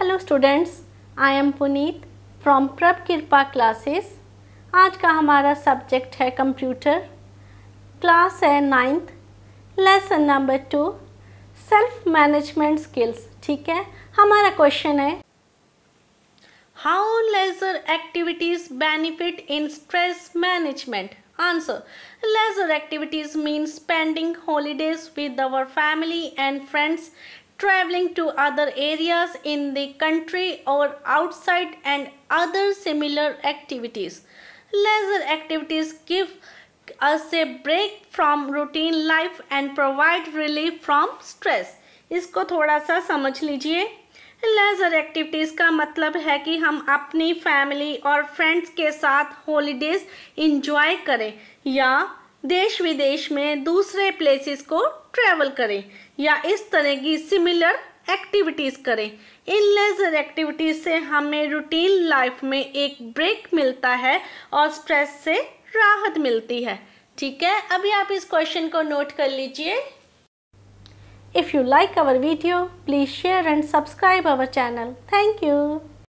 Hello students I am Puneet from Prabh Kripa classes आज का हमारा सब्जेक्ट है कंप्यूटर क्लास है ninth lesson number two self management skills ठीक है हमारा क्वेश्चन है how leisure activities benefit in stress management answer leisure activities mean spending holidays with our family and friends traveling to other areas in the country or outside and other similar activities. Leisure activities give us a break from routine life and provide relief from stress. इसको थोड़ा सा समझ लीजिए laser activities का मतलब है कि हम अपनी फैमिली और फ्रेंड्स के साथ हॉलीडेज इंजॉय करें या देश विदेश में दूसरे प्लेसेस को ट्रैवल करें या इस तरह की सिमिलर एक्टिविटीज़ करें इन लेजर एक्टिविटीज़ से हमें रूटीन लाइफ में एक ब्रेक मिलता है और स्ट्रेस से राहत मिलती है ठीक है अभी आप इस क्वेश्चन को नोट कर लीजिए if you like our video please share and subscribe our channel thank you